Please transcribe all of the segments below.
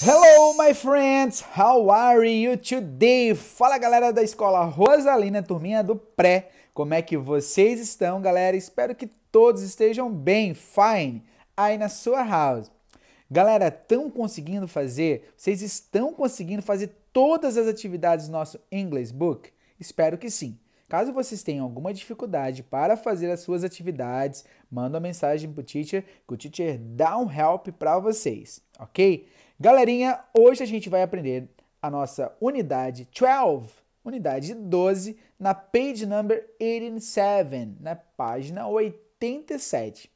Hello, my friends! How are you today? Fala, galera da Escola Rosalina, turminha do pré. Como é que vocês estão, galera? Espero que todos estejam bem, fine, aí na sua house. Galera, estão conseguindo fazer? Vocês estão conseguindo fazer todas as atividades do nosso English Book? Espero que sim. Caso vocês tenham alguma dificuldade para fazer as suas atividades, manda uma mensagem pro teacher, que o teacher dá um help para vocês, ok? Galerinha, hoje a gente vai aprender a nossa unidade 12, unidade 12, na page number 87, na né? página 87.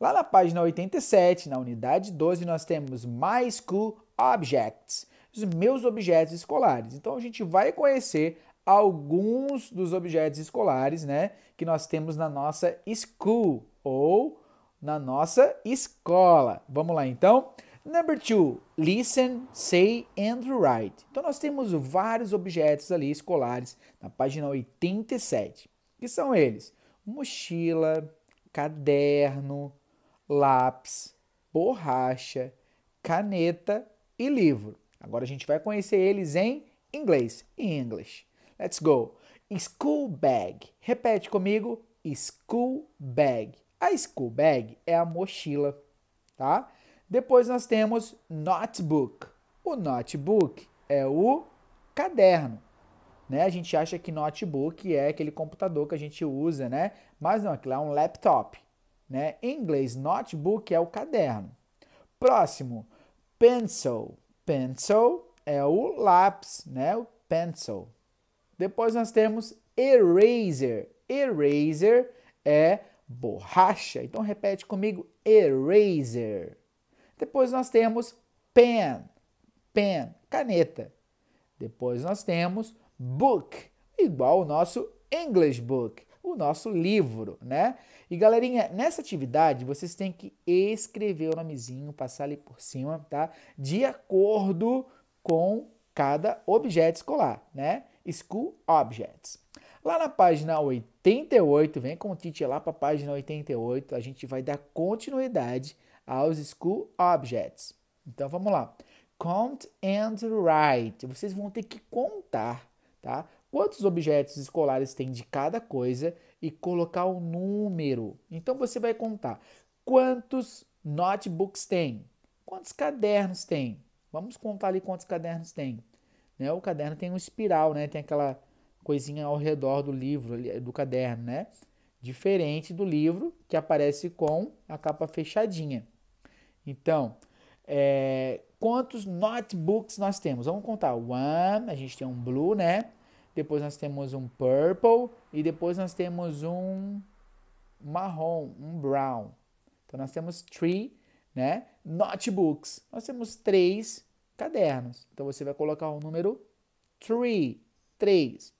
Lá na página 87, na unidade 12, nós temos My School Objects, os meus objetos escolares. Então a gente vai conhecer alguns dos objetos escolares, né, que nós temos na nossa school ou na nossa escola. Vamos lá então? Number two, listen, say and write. Então nós temos vários objetos ali escolares na página 87. Que são eles? Mochila, caderno, lápis, borracha, caneta e livro. Agora a gente vai conhecer eles em inglês. English. Let's go. School bag. Repete comigo. School bag. A school bag é a mochila, tá? Depois nós temos notebook. O notebook é o caderno. Né? A gente acha que notebook é aquele computador que a gente usa, né? Mas não, aquilo é um laptop. Né? Em inglês, notebook é o caderno. Próximo, pencil. Pencil é o lápis, né? O pencil. Depois nós temos eraser. Eraser é borracha. Então repete comigo, eraser. Depois nós temos pen, pen, caneta. Depois nós temos book, igual o nosso English book, o nosso livro, né? E galerinha, nessa atividade vocês têm que escrever o nomezinho, passar ali por cima, tá? De acordo com cada objeto escolar, né? School Objects. Lá na página 88, vem com o Tite lá para a página 88, a gente vai dar continuidade aos school objects. Então vamos lá. Count and write. Vocês vão ter que contar, tá? Quantos objetos escolares tem de cada coisa e colocar o número. Então você vai contar quantos notebooks tem, quantos cadernos tem. Vamos contar ali quantos cadernos tem. Né? O caderno tem um espiral, né? Tem aquela coisinha ao redor do livro, do caderno, né? Diferente do livro que aparece com a capa fechadinha. Então, é, quantos notebooks nós temos? Vamos contar. One, a gente tem um blue, né? Depois nós temos um purple e depois nós temos um marrom, um brown. Então nós temos three, né? Notebooks. Nós temos três cadernos. Então você vai colocar o número three, três.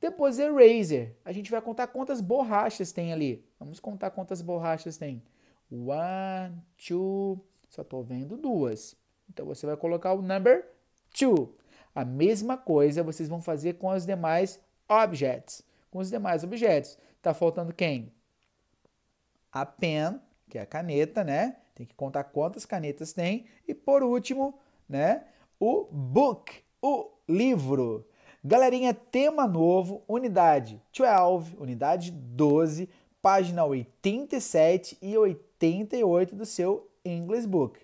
Depois eraser. A gente vai contar quantas borrachas tem ali. Vamos contar quantas borrachas tem. One, two. Só estou vendo duas. Então você vai colocar o number two. A mesma coisa vocês vão fazer com os demais objects. Com os demais objetos. Está faltando quem? A pen, que é a caneta, né? Tem que contar quantas canetas tem. E por último, né? O book, o livro. Galerinha, tema novo, unidade 12, unidade 12, página 87 e 88. 78 do seu English Book.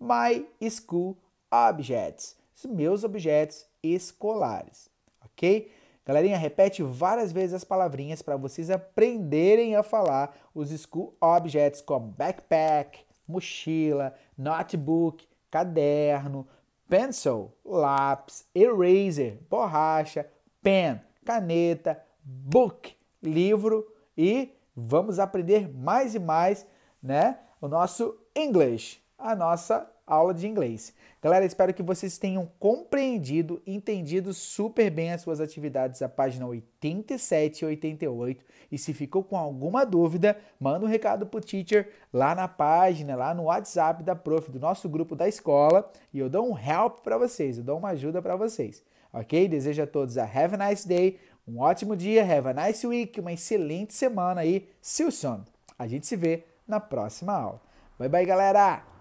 My School Objects. Os meus objetos escolares. Ok? Galerinha, repete várias vezes as palavrinhas para vocês aprenderem a falar os school objects como backpack, mochila, notebook, caderno, pencil, lápis, eraser, borracha, pen, caneta, book, livro e vamos aprender mais e mais né? O nosso inglês, a nossa aula de inglês. Galera, espero que vocês tenham compreendido, entendido super bem as suas atividades da página 87 e 88. E se ficou com alguma dúvida, manda um recado pro teacher lá na página, lá no WhatsApp da prof do nosso grupo da escola, e eu dou um help para vocês, eu dou uma ajuda para vocês. OK? Desejo a todos a have a nice day, um ótimo dia, have a nice week, uma excelente semana aí. See you soon. A gente se vê na próxima aula. Bye bye, galera!